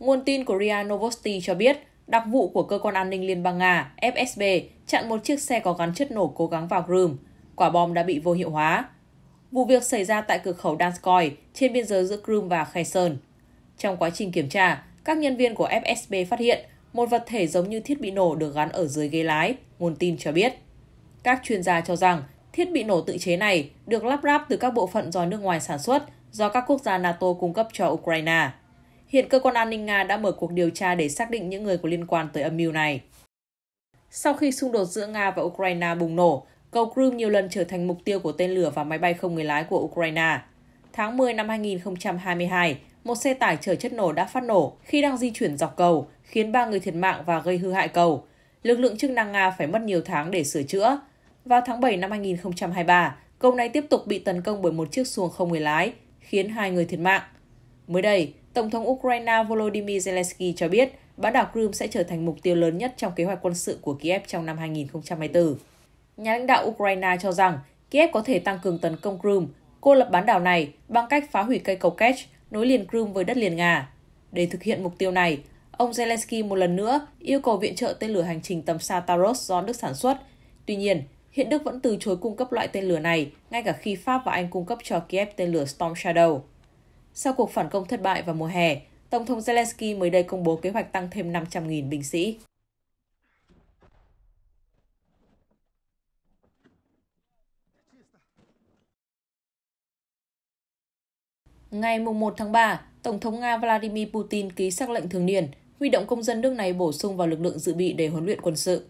Nguồn tin của RIA Novosti cho biết, đặc vụ của cơ quan an ninh Liên bang Nga FSB chặn một chiếc xe có gắn chất nổ cố gắng vào Crimea. Quả bom đã bị vô hiệu hóa. Vụ việc xảy ra tại cửa khẩu Danskoy trên biên giới giữa Crimea và Kherson. Trong quá trình kiểm tra, các nhân viên của FSB phát hiện một vật thể giống như thiết bị nổ được gắn ở dưới ghế lái, nguồn tin cho biết. Các chuyên gia cho rằng thiết bị nổ tự chế này được lắp ráp từ các bộ phận do nước ngoài sản xuất do các quốc gia NATO cung cấp cho Ukraine. Hiện cơ quan an ninh Nga đã mở cuộc điều tra để xác định những người có liên quan tới âm mưu này. Sau khi xung đột giữa Nga và Ukraine bùng nổ, cầu Crimea nhiều lần trở thành mục tiêu của tên lửa và máy bay không người lái của Ukraine. Tháng 10 năm 2022, một xe tải chở chất nổ đã phát nổ khi đang di chuyển dọc cầu, khiến ba người thiệt mạng và gây hư hại cầu. Lực lượng chức năng Nga phải mất nhiều tháng để sửa chữa. Vào tháng 7 năm 2023, cầu này tiếp tục bị tấn công bởi một chiếc xuồng không người lái, khiến hai người thiệt mạng. Mới đây, Tổng thống Ukraine Volodymyr Zelensky cho biết bán đảo Crimea sẽ trở thành mục tiêu lớn nhất trong kế hoạch quân sự của Kiev trong năm 2024. Nhà lãnh đạo Ukraine cho rằng Kiev có thể tăng cường tấn công Crimea, cô lập bán đảo này bằng cách phá hủy cây cầu Kerch nối liền Crimea với đất liền Nga. Để thực hiện mục tiêu này, ông Zelensky một lần nữa yêu cầu viện trợ tên lửa hành trình tầm xa Taurus do Đức sản xuất. Tuy nhiên, hiện Đức vẫn từ chối cung cấp loại tên lửa này, ngay cả khi Pháp và Anh cung cấp cho Kiev tên lửa Storm Shadow. Sau cuộc phản công thất bại vào mùa hè, Tổng thống Zelensky mới đây công bố kế hoạch tăng thêm 500.000 binh sĩ. Ngày 1 tháng 3, Tổng thống Nga Vladimir Putin ký sắc lệnh thường niên huy động công dân nước này bổ sung vào lực lượng dự bị để huấn luyện quân sự.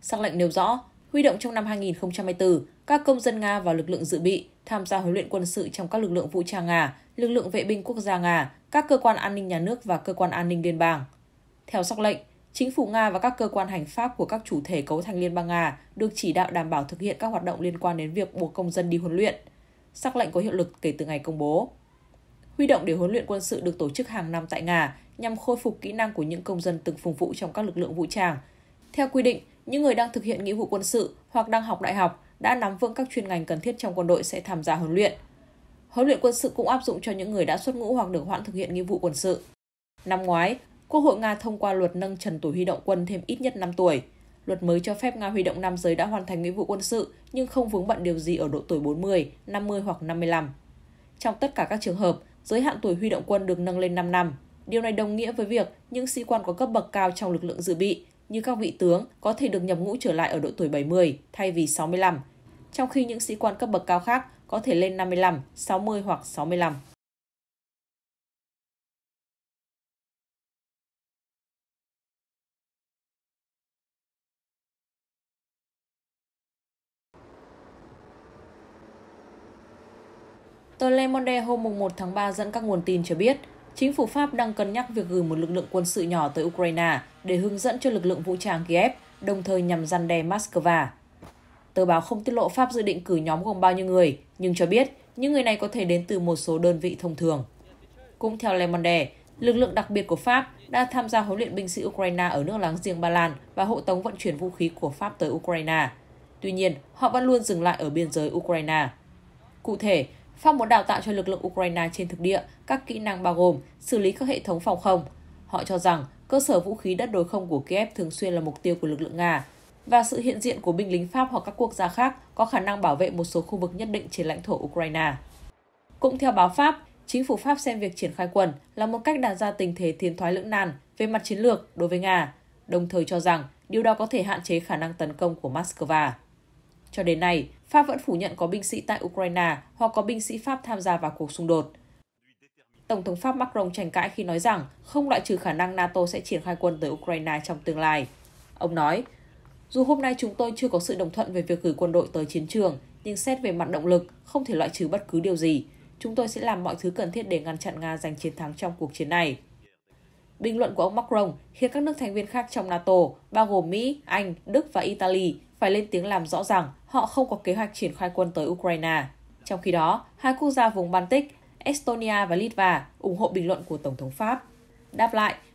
Sắc lệnh nêu rõ, huy động trong năm 2024 các công dân Nga vào lực lượng dự bị tham gia huấn luyện quân sự trong các lực lượng vũ trang Nga, lực lượng vệ binh quốc gia Nga, các cơ quan an ninh nhà nước và cơ quan an ninh liên bang. Theo sắc lệnh, chính phủ Nga và các cơ quan hành pháp của các chủ thể cấu thành Liên bang Nga được chỉ đạo đảm bảo thực hiện các hoạt động liên quan đến việc buộc công dân đi huấn luyện. Sắc lệnh có hiệu lực kể từ ngày công bố. Huy động để huấn luyện quân sự được tổ chức hàng năm tại Nga nhằm khôi phục kỹ năng của những công dân từng phục vụ trong các lực lượng vũ trang. Theo quy định, những người đang thực hiện nghĩa vụ quân sự hoặc đang học đại học đã nắm vững các chuyên ngành cần thiết trong quân đội sẽ tham gia huấn luyện. Huấn luyện quân sự cũng áp dụng cho những người đã xuất ngũ hoặc được hoãn thực hiện nghĩa vụ quân sự. Năm ngoái, Quốc hội Nga thông qua luật nâng trần tuổi huy động quân thêm ít nhất 5 tuổi. Luật mới cho phép Nga huy động nam giới đã hoàn thành nghĩa vụ quân sự nhưng không vướng bận điều gì ở độ tuổi 40, 50 hoặc 55. Trong tất cả các trường hợp, giới hạn tuổi huy động quân được nâng lên 5 năm. Điều này đồng nghĩa với việc những sĩ quan có cấp bậc cao trong lực lượng dự bị như các vị tướng có thể được nhập ngũ trở lại ở độ tuổi 70 thay vì 65 trong khi những sĩ quan cấp bậc cao khác có thể lên 55, 60 hoặc 65. Tờ Le Monde hôm 1 tháng 3 dẫn các nguồn tin cho biết, chính phủ Pháp đang cân nhắc việc gửi một lực lượng quân sự nhỏ tới Ukraine để hướng dẫn cho lực lượng vũ trang Kiev, đồng thời nhằm răn đe Moscow. Tờ báo không tiết lộ Pháp dự định cử nhóm gồm bao nhiêu người, nhưng cho biết những người này có thể đến từ một số đơn vị thông thường. Cũng theo Le Monde, lực lượng đặc biệt của Pháp đã tham gia huấn luyện binh sĩ Ukraine ở nước láng giềng Ba Lan và hộ tống vận chuyển vũ khí của Pháp tới Ukraine. Tuy nhiên, họ vẫn luôn dừng lại ở biên giới Ukraine. Cụ thể, Pháp muốn đào tạo cho lực lượng Ukraine trên thực địa các kỹ năng bao gồm xử lý các hệ thống phòng không. Họ cho rằng cơ sở vũ khí đất đối không của Kiev thường xuyên là mục tiêu của lực lượng Nga, và sự hiện diện của binh lính Pháp hoặc các quốc gia khác có khả năng bảo vệ một số khu vực nhất định trên lãnh thổ Ukraine. Cũng theo báo Pháp, chính phủ Pháp xem việc triển khai quân là một cách đặt ra tình thế thiên thoái lưỡng nan về mặt chiến lược đối với Nga, đồng thời cho rằng điều đó có thể hạn chế khả năng tấn công của Moscow. Cho đến nay, Pháp vẫn phủ nhận có binh sĩ tại Ukraine hoặc có binh sĩ Pháp tham gia vào cuộc xung đột. Tổng thống Pháp Macron tranh cãi khi nói rằng không loại trừ khả năng NATO sẽ triển khai quân tới Ukraine trong tương lai. Ông nói, dù hôm nay chúng tôi chưa có sự đồng thuận về việc gửi quân đội tới chiến trường, nhưng xét về mặt động lực, không thể loại trừ bất cứ điều gì. Chúng tôi sẽ làm mọi thứ cần thiết để ngăn chặn Nga giành chiến thắng trong cuộc chiến này. Bình luận của ông Macron khiến các nước thành viên khác trong NATO, bao gồm Mỹ, Anh, Đức và Italy, phải lên tiếng làm rõ rằng họ không có kế hoạch triển khai quân tới Ukraine. Trong khi đó, hai quốc gia vùng Baltic, Estonia và Litva ủng hộ bình luận của Tổng thống Pháp. Đáp lại,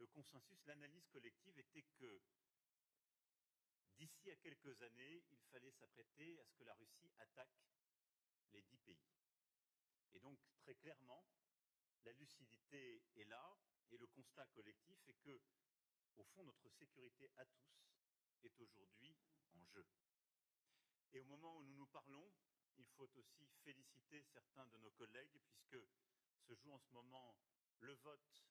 le consensus, l'analyse collective était que d'ici à quelques années, il fallait s'apprêter à ce que la Russie attaque les dix pays. Et donc, très clairement, la lucidité est là et le constat collectif est que, au fond, notre sécurité à tous est aujourd'hui en jeu. Et au moment où nous nous parlons, il faut aussi féliciter certains de nos collègues puisque se joue en ce moment le vote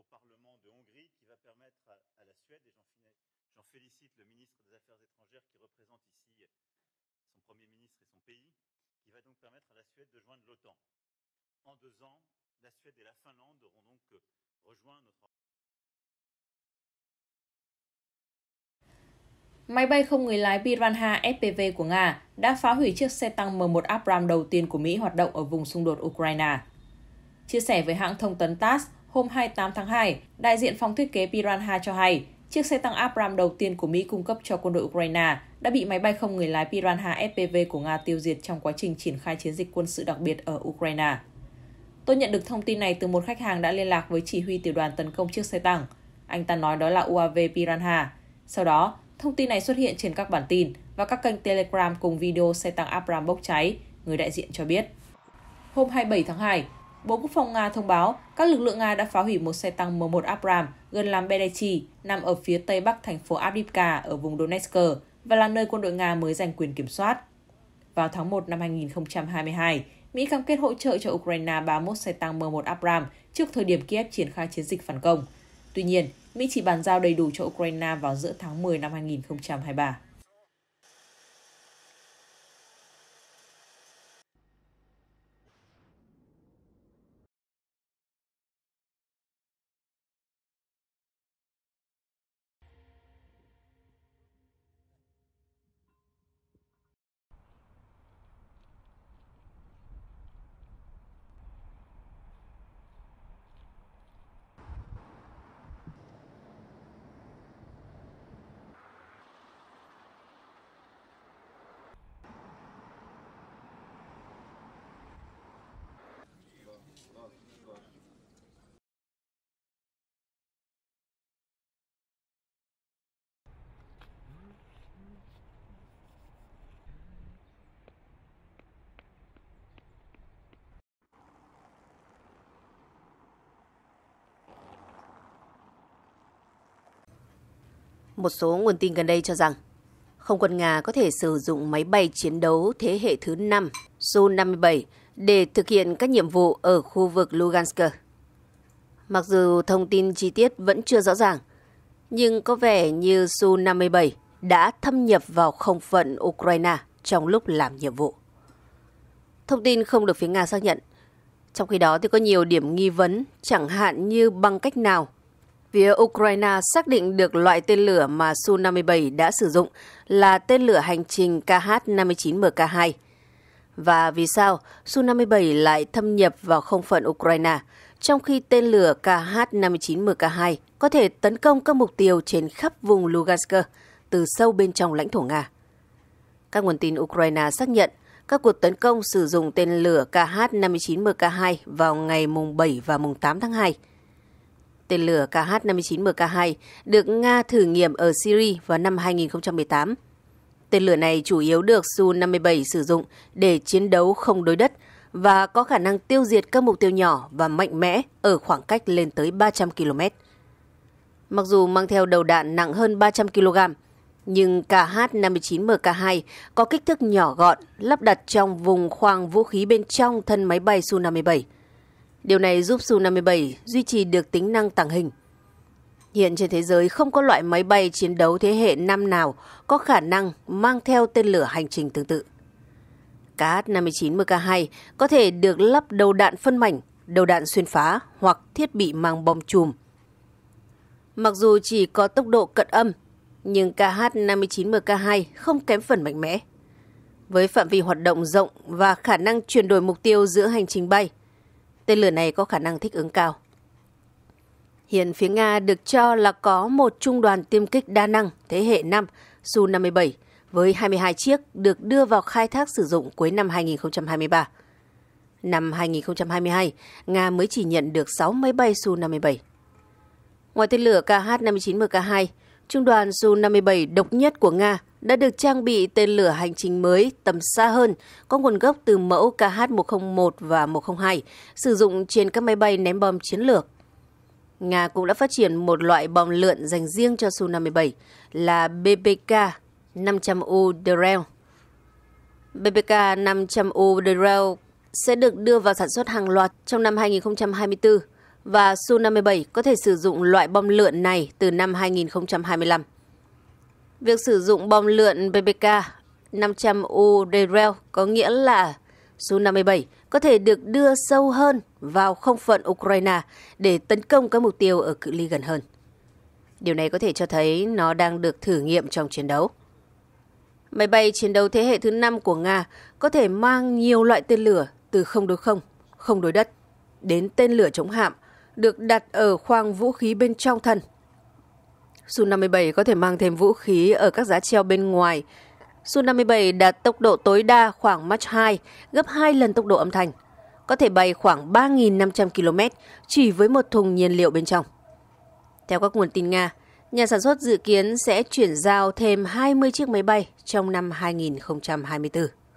au Parlement de Hongrie qui va permettre à, à la Suède, et j'en félicite le ministre des Affaires étrangères qui représente ici son Premier ministre et son pays, qui va donc permettre à la Suède de joindre l'OTAN. En deux ans, la Suède et la Finlande auront donc rejoint notre Máy bay không người lái Piranha FPV của Nga đã phá hủy chiếc xe tăng M1 Abram đầu tiên của Mỹ hoạt động ở vùng xung đột Ukraine. Chia sẻ với hãng thông tấn TASS, hôm 28 tháng 2, đại diện phòng thiết kế Piranha cho hay, chiếc xe tăng Abram đầu tiên của Mỹ cung cấp cho quân đội Ukraine đã bị máy bay không người lái Piranha FPV của Nga tiêu diệt trong quá trình triển khai chiến dịch quân sự đặc biệt ở Ukraine. Tôi nhận được thông tin này từ một khách hàng đã liên lạc với chỉ huy tiểu đoàn tấn công chiếc xe tăng. Anh ta nói đó là UAV Piranha. Sau đó, thông tin này xuất hiện trên các bản tin và các kênh Telegram cùng video xe tăng Abram bốc cháy, người đại diện cho biết. Hôm 27 tháng 2, Bộ Quốc phòng Nga thông báo các lực lượng Nga đã phá hủy một xe tăng M1 Abram gần làng Belechi, nằm ở phía tây bắc thành phố Avdiivka ở vùng Donetsk và là nơi quân đội Nga mới giành quyền kiểm soát. Vào tháng 1 năm 2022, Mỹ cam kết hỗ trợ cho Ukraine 31 xe tăng M1 Abram trước thời điểm Kiev triển khai chiến dịch phản công. Tuy nhiên, Mỹ chỉ bàn giao đầy đủ cho Ukraine vào giữa tháng 10 năm 2023. một số nguồn tin gần đây cho rằng không quân Nga có thể sử dụng máy bay chiến đấu thế hệ thứ 5 Su-57 để thực hiện các nhiệm vụ ở khu vực Lugansk. Mặc dù thông tin chi tiết vẫn chưa rõ ràng, nhưng có vẻ như Su-57 đã thâm nhập vào không phận Ukraine trong lúc làm nhiệm vụ. Thông tin không được phía Nga xác nhận. Trong khi đó thì có nhiều điểm nghi vấn, chẳng hạn như bằng cách nào Phía Ukraine xác định được loại tên lửa mà Su-57 đã sử dụng là tên lửa hành trình KH-59MK2. Và vì sao Su-57 lại thâm nhập vào không phận Ukraine, trong khi tên lửa KH-59MK2 có thể tấn công các mục tiêu trên khắp vùng Lugansk từ sâu bên trong lãnh thổ Nga? Các nguồn tin Ukraine xác nhận các cuộc tấn công sử dụng tên lửa KH-59MK2 vào ngày mùng 7 và mùng 8 tháng 2 – tên lửa KH-59MK2 được Nga thử nghiệm ở Syria vào năm 2018. Tên lửa này chủ yếu được Su-57 sử dụng để chiến đấu không đối đất và có khả năng tiêu diệt các mục tiêu nhỏ và mạnh mẽ ở khoảng cách lên tới 300 km. Mặc dù mang theo đầu đạn nặng hơn 300 kg, nhưng KH-59MK2 có kích thước nhỏ gọn lắp đặt trong vùng khoang vũ khí bên trong thân máy bay Su-57. Điều này giúp Su-57 duy trì được tính năng tàng hình. Hiện trên thế giới không có loại máy bay chiến đấu thế hệ năm nào có khả năng mang theo tên lửa hành trình tương tự. KH-59MK2 có thể được lắp đầu đạn phân mảnh, đầu đạn xuyên phá hoặc thiết bị mang bom chùm. Mặc dù chỉ có tốc độ cận âm, nhưng KH-59MK2 không kém phần mạnh mẽ. Với phạm vi hoạt động rộng và khả năng chuyển đổi mục tiêu giữa hành trình bay, tên lửa này có khả năng thích ứng cao. Hiện phía Nga được cho là có một trung đoàn tiêm kích đa năng thế hệ 5 Su-57 với 22 chiếc được đưa vào khai thác sử dụng cuối năm 2023. Năm 2022, Nga mới chỉ nhận được 6 máy bay Su-57. Ngoài tên lửa KH-59MK2, trung đoàn Su-57 độc nhất của Nga đã được trang bị tên lửa hành trình mới tầm xa hơn, có nguồn gốc từ mẫu KH-101 và 102, sử dụng trên các máy bay ném bom chiến lược. Nga cũng đã phát triển một loại bom lượn dành riêng cho Su-57 là BPK 500U Derel. BPK 500U Derel sẽ được đưa vào sản xuất hàng loạt trong năm 2024 và Su-57 có thể sử dụng loại bom lượn này từ năm 2025. Việc sử dụng bom lượn BBK 500U Derel có nghĩa là Su-57 có thể được đưa sâu hơn vào không phận Ukraine để tấn công các mục tiêu ở cự ly gần hơn. Điều này có thể cho thấy nó đang được thử nghiệm trong chiến đấu. Máy bay chiến đấu thế hệ thứ 5 của Nga có thể mang nhiều loại tên lửa từ không đối không, không đối đất đến tên lửa chống hạm được đặt ở khoang vũ khí bên trong thân Su-57 có thể mang thêm vũ khí ở các giá treo bên ngoài. Su-57 đạt tốc độ tối đa khoảng Mach 2, gấp 2 lần tốc độ âm thanh. Có thể bay khoảng 3.500 km chỉ với một thùng nhiên liệu bên trong. Theo các nguồn tin Nga, nhà sản xuất dự kiến sẽ chuyển giao thêm 20 chiếc máy bay trong năm 2024.